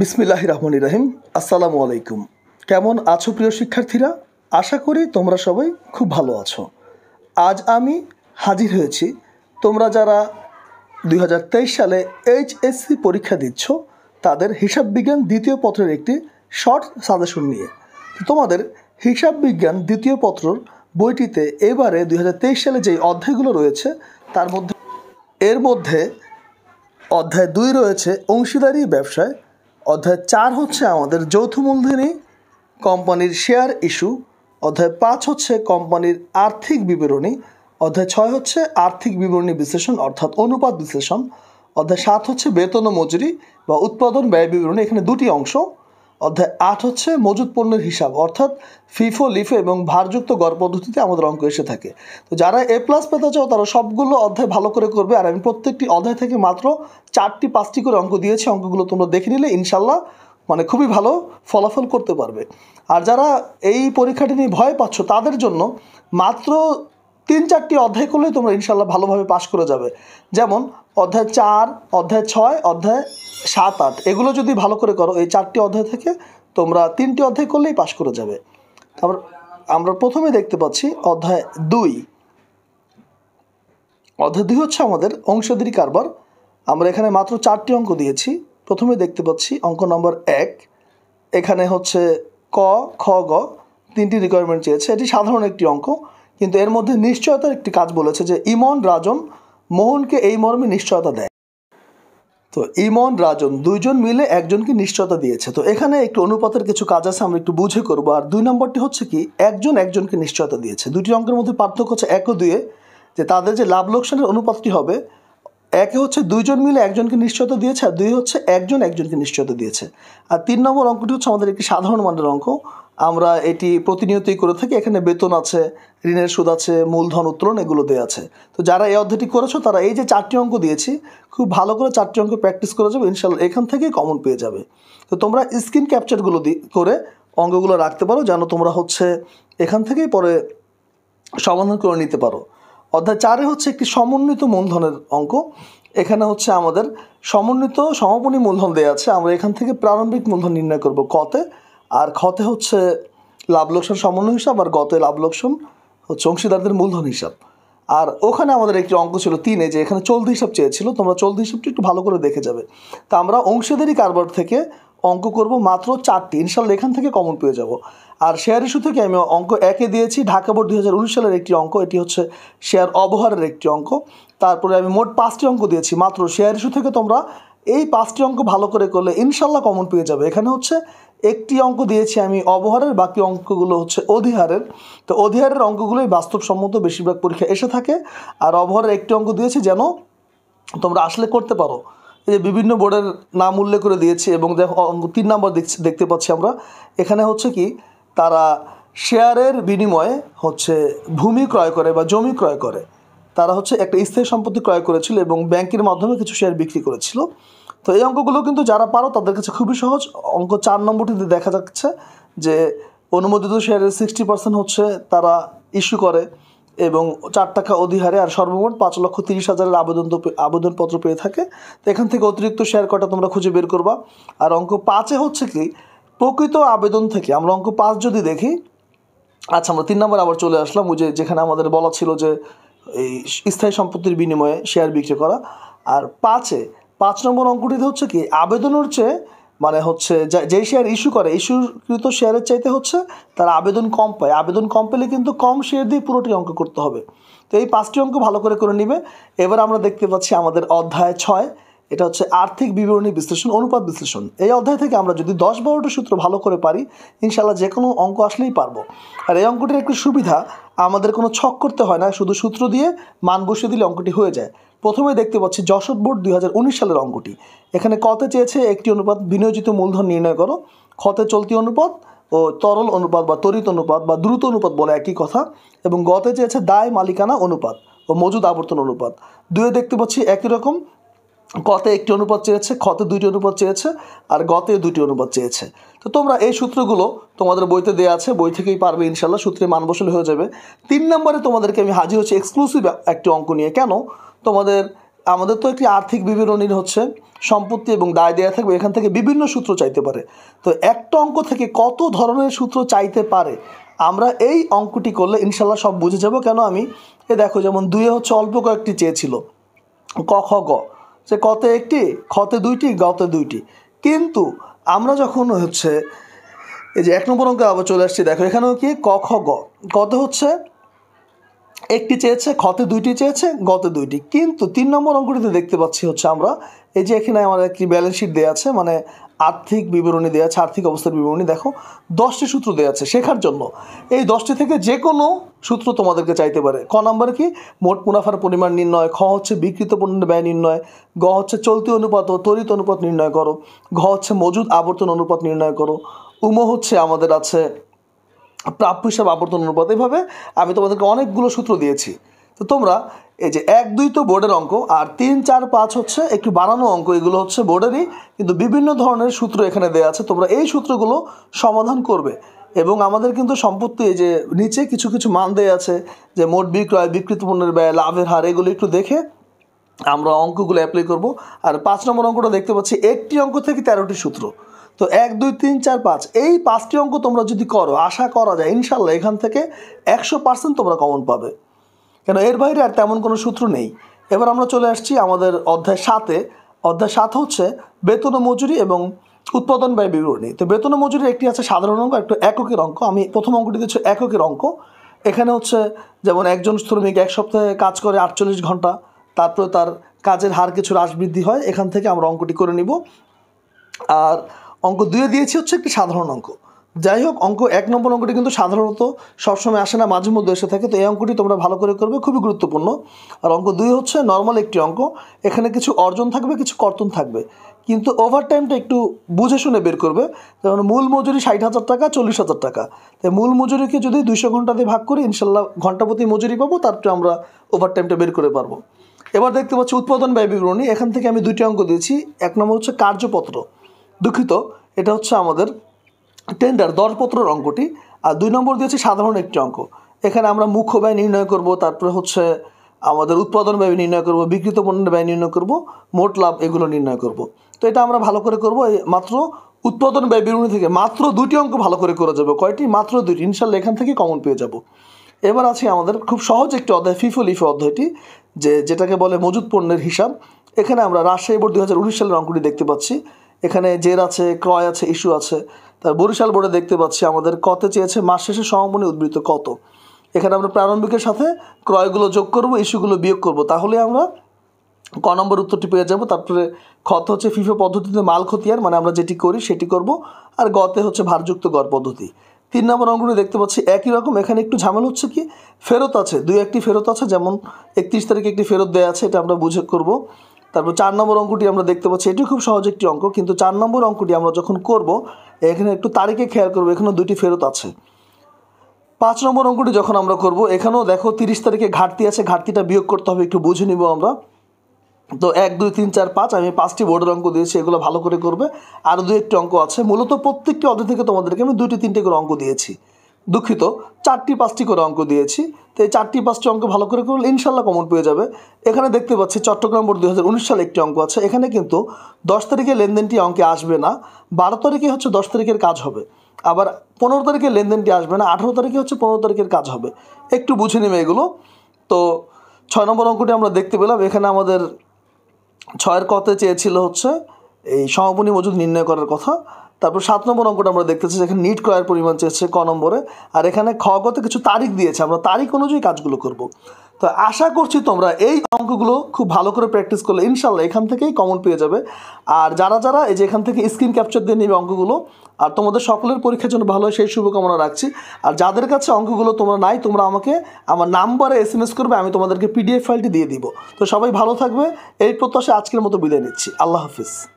বিসমিল্লাহ রহমান ইরাহিম আসসালামু আলাইকুম কেমন আছো প্রিয় শিক্ষার্থীরা আশা করি তোমরা সবাই খুব ভালো আছো আজ আমি হাজির হয়েছি তোমরা যারা দুই সালে এইচএসসি পরীক্ষা দিচ্ছ তাদের হিসাব বিজ্ঞান দ্বিতীয় পত্রের একটি শর্ট সাজেশন নিয়ে তোমাদের হিসাব বিজ্ঞান দ্বিতীয় পত্রর বইটিতে এবারে দুই সালে যে অধ্যায়গুলো রয়েছে তার মধ্যে এর মধ্যে অধ্যায় দুই রয়েছে অংশীদারি ব্যবসায় অধ্যায় চার হচ্ছে আমাদের যৌথ মূলধনী কোম্পানির শেয়ার ইস্যু অধ্যায় পাঁচ হচ্ছে কোম্পানির আর্থিক বিবরণী অধ্যায় ছয় হচ্ছে আর্থিক বিবরণী বিশ্লেষণ অর্থাৎ অনুপাত বিশ্লেষণ অধ্যায় সাত হচ্ছে বেতন ও মজুরি বা উৎপাদন ব্যয় বিবরণী এখানে দুটি অংশ অধ্যায় আট হচ্ছে মজুদ পণ্যের হিসাব অর্থাৎ ফিফো লিফে এবং ভারযুক্ত গড় পদ্ধতিতে আমাদের অঙ্ক এসে থাকে তো যারা এ প্লাস পেতে চাও তারা সবগুলো অধ্যায় ভালো করে করবে আর আমি প্রত্যেকটি অধ্যায় থেকে মাত্র চারটি পাঁচটি করে অঙ্ক দিয়েছি অঙ্কগুলো তোমরা দেখে নিলে ইনশাল্লাহ মানে খুবই ভালো ফলাফল করতে পারবে আর যারা এই পরীক্ষাটি নিয়ে ভয় পাচ্ছ তাদের জন্য মাত্র তিন চারটি অধ্যায় করলে তোমরা ইনশাল্লাহ ভালোভাবে পাশ করে যাবে যেমন অধ্যায় চার অধ্যায় ছয় অধ্যায় সাত আট এগুলো যদি ভালো করে করো এই চারটি অধ্যায় থেকে তোমরা তিনটি অধ্যায় করলেই পাশ করে যাবে তারপর আমরা প্রথমে দেখতে পাচ্ছি অধ্যায় দুই অধ্যায় দুই হচ্ছে আমাদের অংশদের কারবার আমরা এখানে মাত্র চারটি অঙ্ক দিয়েছি প্রথমে দেখতে পাচ্ছি অঙ্ক নম্বর এক এখানে হচ্ছে ক খ গ তিনটি রিকোয়ারমেন্ট চেয়েছে এটি সাধারণ একটি অঙ্ক কিন্তু এর মধ্যে নিশ্চয়তার একটি কাজ বলেছে যে ইমন রাজন মোহনকে এই মর্মে নিশ্চয়তা দেয় তো ইমন রাজন দুইজন মিলে একজনকে নিশ্চয়তা দিয়েছে তো এখানে একটু অনুপাতের কিছু কাজ আছে আমরা একটু বুঝে করবো আর দুই নম্বরটি হচ্ছে কি একজন একজনকে নিশ্চয়তা দিয়েছে দুটি অঙ্কের মধ্যে পার্থক্য হচ্ছে একও ও দুয়ে যে তাদের যে লাভ লোকসানের অনুপাতটি হবে একে হচ্ছে দুইজন মিলে একজনকে নিশ্চয়তা দিয়েছে আর দুই হচ্ছে একজন একজনকে নিশ্চয়তা দিয়েছে আর তিন নম্বর অঙ্কটি হচ্ছে আমাদের একটি সাধারণ মানের অঙ্ক আমরা এটি প্রতিনিয়তই করে থাকি এখানে বেতন আছে ঋণের সুদ আছে মূলধন উত্তোলন এগুলো দেওয়া আছে তো যারা এই অধ্যায়টি করেছো তারা এই যে চারটি অঙ্ক দিয়েছি খুব ভালো করে চারটি অঙ্ক প্র্যাকটিস করে যাবে ইনশাল্লাহ এখান থেকেই কমন পেয়ে যাবে তো তোমরা স্ক্রিন ক্যাপচারগুলো করে অঙ্কগুলো রাখতে পারো যেন তোমরা হচ্ছে এখান থেকেই পরে সমাধান করে নিতে পারো অধ্যায় চারে হচ্ছে একটি সমন্বিত মূলধনের অঙ্ক এখানে হচ্ছে আমাদের সমন্বিত সমাপনী মূলধন দেওয়া আছে আমরা এখান থেকে প্রারম্ভিক মূলধন নির্ণয় করব কতে আর খতে হচ্ছে লাভ লোকসান সমন্বয় হিসাব আর গতে লাভ লোকসান হচ্ছে অংশীদারদের মূলধন হিসাব আর ওখানে আমাদের একটি অঙ্ক ছিল তিনে যে এখানে চলতি হিসাব চেয়েছিল তোমরা চলতি হিসাবটি একটু ভালো করে দেখে যাবে তা আমরা অংশীদারি কারবার থেকে অঙ্ক করব মাত্র চারটি ইনশাল্লাহ এখান থেকে কমন পেয়ে যাব আর শেয়ার ইস্যু থেকে আমি অঙ্ক একে দিয়েছি ঢাকা বোর্ড দু সালের একটি অঙ্ক এটি হচ্ছে শেয়ার অবহারের একটি অঙ্ক তারপরে আমি মোট পাঁচটি অঙ্ক দিয়েছি মাত্র শেয়ার ইস্যু থেকে তোমরা এই পাঁচটি অঙ্ক ভালো করে করলে ইনশাল্লাহ কমন পেয়ে যাবে এখানে হচ্ছে একটি অঙ্ক দিয়েছি আমি অবহারের বাকি অঙ্কগুলো হচ্ছে অধিহারের তো অধিহারের অঙ্কগুলোই বাস্তবসম্মত বেশিরভাগ পরীক্ষা এসে থাকে আর অবহারের একটি অঙ্ক দিয়েছি যেন তোমরা আসলে করতে পারো এই যে বিভিন্ন বোর্ডের নাম উল্লেখ করে দিয়েছি এবং দেখো অঙ্ক তিন নম্বর দেখছি দেখতে পাচ্ছি আমরা এখানে হচ্ছে কি তারা শেয়ারের বিনিময়ে হচ্ছে ভূমি ক্রয় করে বা জমি ক্রয় করে তারা হচ্ছে একটা স্থায়ী সম্পত্তি ক্রয় করেছিল এবং ব্যাংকের মাধ্যমে কিছু শেয়ার বিক্রি করেছিল তো এই অঙ্কগুলো কিন্তু যারা পারো তাদের কাছে খুবই সহজ অঙ্ক চার নম্বরটিতে দেখা যাচ্ছে যে অনুমোদিত শেয়ারের সিক্সটি পার্সেন্ট হচ্ছে তারা ইস্যু করে এবং চার টাকা অধিহারে আর সর্বমোট পাঁচ লক্ষ তিরিশ হাজারের আবেদন আবেদনপত্র পেয়ে থাকে তো এখান থেকে অতিরিক্ত শেয়ার কটা তোমরা খুঁজে বের করবা আর অঙ্ক পাঁচে হচ্ছে কি প্রকৃত আবেদন থেকে আমরা অঙ্ক পাঁচ যদি দেখি আচ্ছা আমরা তিন নম্বর আবার চলে আসলাম ওই যে যেখানে আমাদের বলা ছিল যে এই স্থায়ী সম্পত্তির বিনিময়ে শেয়ার বিক্রি করা আর পাঁচে পাঁচ নম্বর অঙ্কটিতে হচ্ছে কি আবেদনের চেয়ে মানে হচ্ছে যে শেয়ার ইস্যু করে ইস্যুকৃত শেয়ারের চাইতে হচ্ছে তার আবেদন কম পায় আবেদন কম পেলে কিন্তু কম শেয়ার দিয়ে পুরোটি অঙ্ক করতে হবে তো এই পাঁচটি অঙ্ক ভালো করে করে নিবে এবার আমরা দেখতে পাচ্ছি আমাদের অধ্যায় ছয় এটা হচ্ছে আর্থিক বিবরণী বিশ্লেষণ অনুপাত বিশ্লেষণ এই অধ্যায় থেকে আমরা যদি দশ বারোটা সূত্র ভালো করে পারি ইনশাল্লাহ যে কোনো অঙ্ক আসলেই পারবো আর এই অঙ্কটির একটি সুবিধা আমাদের কোনো ছক করতে হয় না শুধু সূত্র দিয়ে মান বসিয়ে দিলে অঙ্কটি হয়ে যায় প্রথমে দেখতে পাচ্ছি যশোর বোর্ড দুই সালের অঙ্কটি এখানে কতে চেয়েছে একটি অনুপাত বিনিয়োজিত মূলধন নির্ণয় করো ক্ষতে চলতি অনুপাত ও তরল অনুপাত বা তরিত অনুপাত বা দ্রুত অনুপাত বলে একই কথা এবং গতে চেয়েছে দায় মালিকানা অনুপাত ও মজুদ আবর্তন অনুপাত দুয়ে দেখতে পাচ্ছি একই রকম কতে একটি অনুপাত চেয়েছে ক্ষতে দুইটি অনুপাত চেয়েছে আর গতে দুইটি অনুপাত চেয়েছে তো তোমরা এই সূত্রগুলো তোমাদের বইতে দেওয়া আছে বই থেকেই পারবে ইনশাল্লাহ সূত্রে মান বসলে হয়ে যাবে তিন নম্বরে তোমাদেরকে আমি হাজির হচ্ছে এক্সক্লুসিভ একটি অঙ্ক নিয়ে কেন তোমাদের আমাদের তো একটি আর্থিক বিবরণীর হচ্ছে সম্পত্তি এবং দায় দেওয়া থাকবে এখান থেকে বিভিন্ন সূত্র চাইতে পারে তো একটা অঙ্ক থেকে কত ধরনের সূত্র চাইতে পারে আমরা এই অঙ্কটি করলে ইনশাল্লাহ সব বুঝে যাব কেন আমি এ দেখো যেমন দুয়ে হচ্ছে অল্প কয়েকটি চেয়েছিল ক খ গ যে কতে একটি ক্ষতে দুইটি গতে দুইটি কিন্তু আমরা যখন হচ্ছে এই যে এক নম্বর অঙ্কে আবার চলে আসছি দেখো এখানেও কি ক খ গ কত হচ্ছে একটি চেয়েছে ক্ষতে দুইটি চেয়েছে গতে দুইটি কিন্তু তিন নম্বর অঙ্কটিতে দেখতে পাচ্ছি হচ্ছে আমরা এই যে এখানে আমার একটি ব্যালেন্স শিট দেওয়া আছে মানে আর্থিক বিবরণী দেওয়া আছে আর্থিক অবস্থার বিবরণী দেখো দশটি সূত্র দেওয়া আছে শেখার জন্য এই দশটি থেকে যে কোনো সূত্র তোমাদেরকে চাইতে পারে ক নাম্বার কি মোট মুনাফার পরিমাণ নির্ণয় খ হচ্ছে বিকৃত পণ্যের ব্যয় নির্ণয় গ হচ্ছে চলতি অনুপাত ও তরিত অনুপাত নির্ণয় করো ঘ হচ্ছে মজুদ আবর্তন অনুপাত নির্ণয় করো উম হচ্ছে আমাদের আছে প্রাপ্য হিসাব আবর্তন অনুপাত এভাবে আমি তোমাদেরকে অনেকগুলো সূত্র দিয়েছি তো তোমরা এই যে এক দুই তো বোর্ডের অঙ্ক আর তিন চার পাঁচ হচ্ছে একটু বানানো অঙ্ক এগুলো হচ্ছে বোর্ডেরই কিন্তু বিভিন্ন ধরনের সূত্র এখানে দেওয়া আছে তোমরা এই সূত্রগুলো সমাধান করবে এবং আমাদের কিন্তু সম্পত্তি এই যে নিচে কিছু কিছু মান দেয়া আছে যে মোট বিক্রয় বিক্রিত পণ্যের ব্যয় লাভের হার এগুলো একটু দেখে আমরা অঙ্কগুলো অ্যাপ্লাই করব আর পাঁচ নম্বর অঙ্কটা দেখতে পাচ্ছি একটি অঙ্ক থেকে তেরোটি সূত্র তো এক দুই তিন চার পাঁচ এই পাঁচটি অঙ্ক তোমরা যদি করো আশা করা যায় ইনশাল্লাহ এখান থেকে একশো পার্সেন্ট তোমরা কমন পাবে কেন এর বাইরে আর তেমন কোনো সূত্র নেই এবার আমরা চলে আসছি আমাদের অধ্যায় সাতে অধ্যায় সাত হচ্ছে বেতন ও মজুরি এবং উৎপাদন ব্যয় বিবরণী তো বেতন ও মজুরি একটি আছে সাধারণ অঙ্ক একটু এককের অঙ্ক আমি প্রথম অঙ্কটি হচ্ছে এককের অঙ্ক এখানে হচ্ছে যেমন একজন শ্রমিক এক সপ্তাহে কাজ করে আটচল্লিশ ঘন্টা তারপরে তার কাজের হার কিছু হ্রাস বৃদ্ধি হয় এখান থেকে আমরা অঙ্কটি করে নিব আর অঙ্ক দুয়ে দিয়েছি হচ্ছে একটি সাধারণ অঙ্ক যাই হোক অঙ্ক এক নম্বর অঙ্কটি কিন্তু সাধারণত সবসময় আসে না মাঝে মধ্যে এসে থাকে তো এই অঙ্কটি তোমরা ভালো করে করবে খুবই গুরুত্বপূর্ণ আর অঙ্ক দুই হচ্ছে নর্মাল একটি অঙ্ক এখানে কিছু অর্জন থাকবে কিছু কর্তন থাকবে কিন্তু ওভার টাইমটা একটু বুঝে শুনে বের করবে যেমন মূল মজুরি ষাট হাজার টাকা চল্লিশ হাজার টাকা তাই মূল মজুরিকে যদি দুইশো ঘন্টা দিয়ে ভাগ করি ইনশাল্লাহ ঘন্টা প্রতি মজুরি পাবো তারপরে আমরা ওভার টাইমটা বের করে পারবো এবার দেখতে পাচ্ছি উৎপাদন ব্যয় বিবরণী এখান থেকে আমি দুইটি অঙ্ক দিয়েছি এক নম্বর হচ্ছে কার্যপত্র দুঃখিত এটা হচ্ছে আমাদের টেন্ডার দরপত্রর অঙ্কটি আর দুই নম্বর দিয়েছি সাধারণ একটি অঙ্ক এখানে আমরা মুখ্য ব্যয় নির্ণয় করব তারপরে হচ্ছে আমাদের উৎপাদন ব্যয় নির্ণয় করব বিকৃত পণ্যের ব্যয় নির্ণয় করব মোট লাভ এগুলো নির্ণয় করব তো এটা আমরা ভালো করে করব মাত্র উৎপাদন ব্যয় বিবরণী থেকে মাত্র দুটি অঙ্ক ভালো করে করে যাবে কয়টি মাত্র দুটি ইনশাল্লাহ এখান থেকে কমন পেয়ে যাব এবার আছে আমাদের খুব সহজ একটি অধ্যায় ফিফুল ইফ অধ্যায়টি যে যেটাকে বলে মজুদ পণ্যের হিসাব এখানে আমরা রাজশাহী বোর্ড দু সালের অঙ্কটি দেখতে পাচ্ছি এখানে জের আছে ক্রয় আছে ইস্যু আছে তার বরিশাল বোর্ডে দেখতে পাচ্ছি আমাদের কত চেয়েছে মাস শেষে সমমনে উদ্বৃত্ত কত এখানে আমরা প্রারম্ভিকের সাথে ক্রয়গুলো যোগ করব ইস্যুগুলো বিয়োগ করব তাহলে আমরা ক নম্বর উত্তরটি পেয়ে যাব তারপরে ক্ষত হচ্ছে ফিফে পদ্ধতিতে মাল খতিয়ার মানে আমরা যেটি করি সেটি করব আর গতে হচ্ছে ভারযুক্ত গড় পদ্ধতি তিন নম্বর অঙ্কটি দেখতে পাচ্ছি একই রকম এখানে একটু ঝামেলা হচ্ছে কি ফেরত আছে দুই একটি ফেরত আছে যেমন একত্রিশ তারিখে একটি ফেরত দেওয়া আছে এটা আমরা বুঝে করব তারপর চার নম্বর অঙ্কটি আমরা দেখতে পাচ্ছি এটি খুব সহজ একটি অঙ্ক কিন্তু চার নম্বর অঙ্কটি আমরা যখন করব এখানে একটু তারিখে খেয়াল করবো এখানে দুটি ফেরত আছে পাঁচ নম্বর অঙ্কটি যখন আমরা করব এখানেও দেখো তিরিশ তারিখে ঘাটতি আছে ঘাটতিটা বিয়োগ করতে হবে একটু বুঝে নিব আমরা তো এক দুই তিন চার পাঁচ আমি পাঁচটি বোর্ডের অঙ্ক দিয়েছি এগুলো ভালো করে করবে আর দু একটি অঙ্ক আছে মূলত প্রত্যেকটি অধ্যায় থেকে তোমাদেরকে আমি দুটি তিনটে করে অঙ্ক দিয়েছি দুঃখিত চারটি পাঁচটি করে অঙ্ক দিয়েছি তো এই চারটি পাঁচটি অঙ্ক ভালো করে করলে ইনশাল্লাহ কমন পেয়ে যাবে এখানে দেখতে পাচ্ছি চট্টগ্রাম বোর্ড দু সালে একটি অঙ্ক আছে এখানে কিন্তু দশ তারিখে লেনদেনটি অঙ্কে আসবে না বারো তারিখে হচ্ছে দশ তারিখের কাজ হবে আবার পনেরো তারিখে লেনদেনটি আসবে না আঠেরো তারিখে হচ্ছে পনেরো তারিখের কাজ হবে একটু বুঝে নেবে এগুলো তো ছয় নম্বর অঙ্কটি আমরা দেখতে পেলাম এখানে আমাদের ছয়ের কথা চেয়েছিল হচ্ছে এই সমাপনী মজুদ নির্ণয় করার কথা তারপর সাত নম্বর অঙ্কটা আমরা দেখতেছি যেখানে নিট ক্রয়ের পরিমাণ চেয়েছে ক নম্বরে আর এখানে খগতে কিছু তারিখ দিয়েছে আমরা তারিখ অনুযায়ী কাজগুলো করব তো আশা করছি তোমরা এই অঙ্কগুলো খুব ভালো করে প্র্যাকটিস করলে ইনশাল্লাহ এখান থেকেই কমন পেয়ে যাবে আর যারা যারা এই যে এখান থেকে স্ক্রিন ক্যাপচার দিয়ে নেবে অঙ্কগুলো আর তোমাদের সকলের পরীক্ষার জন্য ভালো হয় সেই শুভকামনা রাখছি আর যাদের কাছে অঙ্কগুলো তোমরা নাই তোমরা আমাকে আমার নাম্বারে এস এম এস করবে আমি তোমাদেরকে পিডিএফ ফাইলটি দিয়ে দিব তো সবাই ভালো থাকবে এই প্রত্যাশা আজকের মতো বিদায় নিচ্ছি আল্লাহ হাফিজ